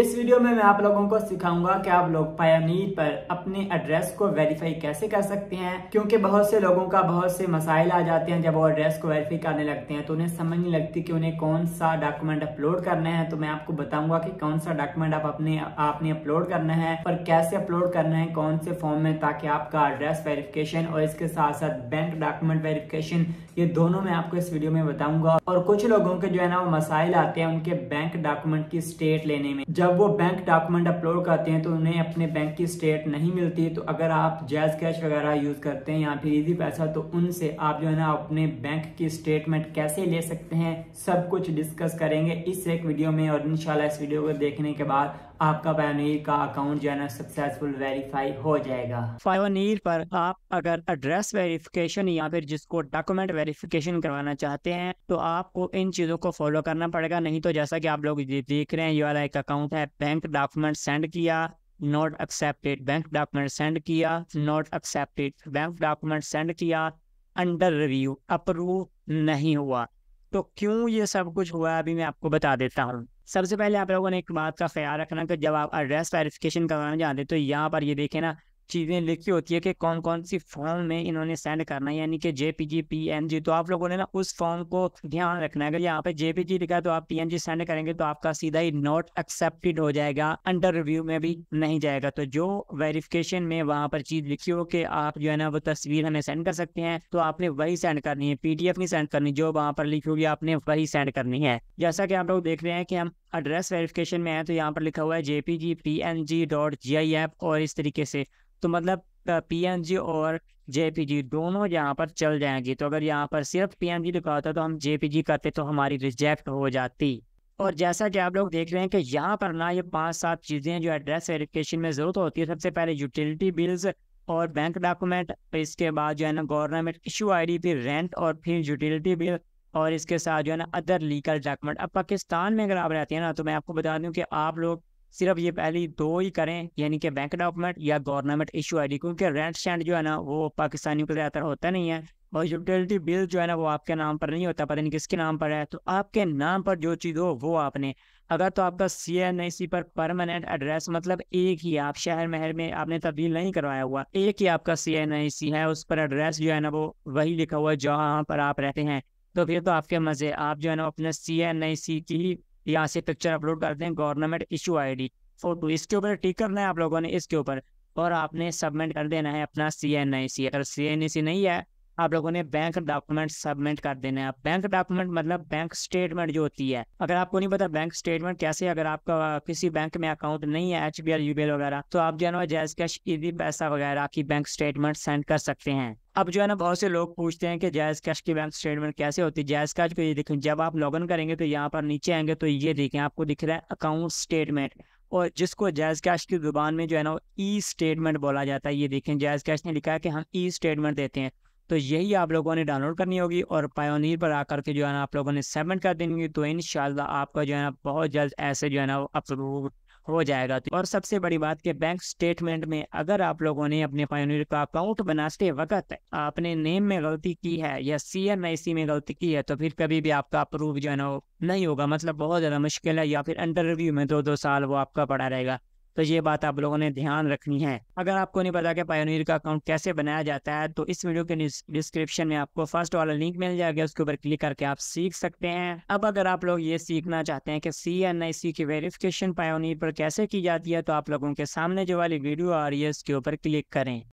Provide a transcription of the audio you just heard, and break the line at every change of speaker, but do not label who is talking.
इस वीडियो में मैं आप लोगों को सिखाऊंगा कि आप लोग पायनीर पर अपने एड्रेस को वेरीफाई कैसे कर सकते हैं क्योंकि बहुत से लोगों का बहुत से मसाइल आ जाते हैं जब वो एड्रेस को वेरीफाई करने लगते हैं तो उन्हें समझ नहीं लगती कि उन्हें कौन सा डॉक्यूमेंट अपलोड करना है तो मैं आपको बताऊंगा कि कौन सा डॉक्यूमेंट आप अपने आपने अपलोड करना है और कैसे अपलोड करना है कौन से फॉर्म में ताकि आपका एड्रेस वेरिफिकेशन और इसके साथ साथ बैंक डॉक्यूमेंट वेरिफिकेशन ये दोनों मैं आपको इस वीडियो में बताऊंगा और कुछ लोगों के जो है ना वो मसाइल आते हैं उनके बैंक डॉक्यूमेंट की स्टेट लेने में जब वो बैंक डॉक्यूमेंट अपलोड करते हैं तो उन्हें अपने बैंक की स्टेट नहीं मिलती तो अगर आप जैज कैश वगैरह यूज़ करते हैं या फिर इजी पैसा तो उनसे आप जो है ना अपने बैंक की स्टेटमेंट कैसे ले सकते हैं सब कुछ डिस्कस करेंगे इस एक वीडियो में और इन इस वीडियो को देखने के बाद आपका बायोनीर का अकाउंट जो है ना सक्सेसफुल वेरीफाई हो जाएगा पायोनीर पर आप अगर एड्रेस वेरिफिकेशन या फिर जिसको डॉक्यूमेंट वेरिफिकेशन करवाना चाहते हैं तो आपको इन चीजों को फॉलो करना पड़ेगा नहीं तो जैसा कि आप लोग देख रहे हैं ये वाला एक अकाउंट है बैंक डॉक्यूमेंट सेंड किया not accepted bank document send किया not accepted bank document send किया अंडर रिव्यू अप्रूव नहीं हुआ तो क्यों ये सब कुछ हुआ अभी मैं आपको बता देता हूँ सबसे पहले आप लोगों ने एक बात का ख्याल रखना कि जब आप एड्रेस वेरिफिकेशन करवाना चाहते हैं तो यहाँ पर ये देखें ना चीज़ें लिखी होती है कि कौन कौन सी फॉर्म में इन्होंने सेंड करना है यानी कि J P G P N G तो आप लोगों ने ना उस फॉर्म को ध्यान रखना है अगर यहाँ पे जे पी जी लिखा है तो आप पी एन जी सेंड करेंगे तो आपका सीधा ही नॉट एक्सेप्टेड हो जाएगा अंडर रिव्यू में भी नहीं जाएगा तो जो वेरिफिकेशन में वहाँ पर चीज़ लिखी हो कि आप जो है ना वो तस्वीर हमें सेंड कर सकते हैं तो आपने वही सेंड करनी है पी डी एफ नहीं सेंड करनी जो वहाँ पर लिखी होगी आपने वही सेंड करनी है जैसा कि आप लोग देख रहे हैं कि हम एड्रेस वेरिफिकेशन में है तो यहाँ पर लिखा हुआ है J P G P N G dot G I F और इस तरीके से तो मतलब पी एन जी और जे पी जी दोनों यहाँ पर चल जाएंगी तो अगर यहाँ पर सिर्फ पी एन जी लिखा होता तो हम जे पी जी करते तो हमारी रिजेक्ट हो जाती और जैसा कि आप लोग देख रहे हैं कि यहाँ पर ना ये पांच सात चीज़ें जो एड्रेस वेरिफिकेशन में ज़रूरत होती है सबसे पहले यूटिलिटी बिल्स और बैंक डॉक्यूमेंट इसके बाद जो है ना गवर्नमेंट इशू आईडी फिर रेंट और फिर यूटिलिटी बिल और इसके साथ जो है ना अदर लीगल डॉक्यूमेंट अब पाकिस्तान में अगर आप रहते हैं ना तो मैं आपको बता दूं कि आप लोग सिर्फ ये पहली दो ही करें यानी कि बैंक डॉक्यूमेंट या गवर्नमेंट इशू आई डी क्योंकि रेंट शेंट जो है ना वो पाकिस्तानियों के ज़्यादातर होता नहीं है और यूटिलिटी बिल जो है ना वो आपके नाम पर नहीं होता पता नहीं किसके नाम पर है तो आपके नाम पर जो चीज़ हो वो आपने अगर तो आपका सी एन आई सी पर परमानेंट एड्रेस मतलब एक ही आप शहर महर में आपने तब्दील नहीं करवाया हुआ एक ही आपका सी एन आई सी है उस पर एड्रेस जो है ना वो वही लिखा हुआ है जहाँ पर आप रहते हैं तो फिर तो आपके मज़े आप जो है ना अपने सी एन आई सी की यहाँ से पिक्चर अपलोड करते हैं government issue I D photo इसके ऊपर टिक करना है आप लोगों ने इसके ऊपर और आपने सबमिट कर देना है अपना सी एन आई सी अगर सी एन आई सी नहीं है आप लोगों ने बैंक डॉक्यूमेंट सबमिट कर देना है बैंक डॉक्यूमेंट मतलब बैंक स्टेटमेंट जो होती है अगर आपको नहीं पता बैंक स्टेटमेंट कैसे अगर आपका किसी बैंक में अकाउंट नहीं है एच बी बी एल वगैरह तो आप जो है ना जैज कैश ईदी पैसा वगैरह की बैंक स्टेटमेंट सेंड कर सकते हैं अब जो है ना बहुत से लोग पूछते हैं कि जायज कैश की बैंक स्टेटमेंट कैसे होती है जायज कैश को ये देखें जब आप लॉग इन करेंगे तो यहाँ पर नीचे आएंगे तो ये देखें आपको दिख रहा है अकाउंट स्टेटमेंट और जिसको जायज कैश की जुबान में जो है ना ई e स्टेटमेंट बोला जाता है ये देखें जायज कैश ने लिखा है कि हम ई e स्टेटमेंट देते हैं तो यही आप लोगों ने डाउनलोड करनी होगी और पायोनीर पर आकर के जो है ना आप लोगों ने सबमिट कर देनी होगी तो इन आपका जो है ना बहुत जल्द ऐसे जो है ना अप्रूव हो जाएगा तो और सबसे बड़ी बात कि बैंक स्टेटमेंट में अगर आप लोगों ने अपने पायोनीर का अकाउंट बनाते वक्त आपने नेम में गलती की है या सी एन आई सी में गलती की है तो फिर कभी भी आपका अप्रूव जो है ना नहीं होगा मतलब बहुत ज़्यादा मुश्किल है या फिर इंटरव्यू में दो दो साल वो आपका पड़ा रहेगा तो ये बात आप लोगों ने ध्यान रखनी है अगर आपको नहीं पता कि पायोनियर का अकाउंट कैसे बनाया जाता है तो इस वीडियो के डिस्क्रिप्शन में आपको फर्स्ट वाला लिंक मिल जाएगा उसके ऊपर क्लिक करके आप सीख सकते हैं अब अगर आप लोग ये सीखना चाहते हैं कि सी एन आई सी की वेरिफिकेशन पायोनियर पर कैसे की जाती है तो आप लोगों के सामने जो वाली वीडियो आ रही है उसके ऊपर क्लिक करें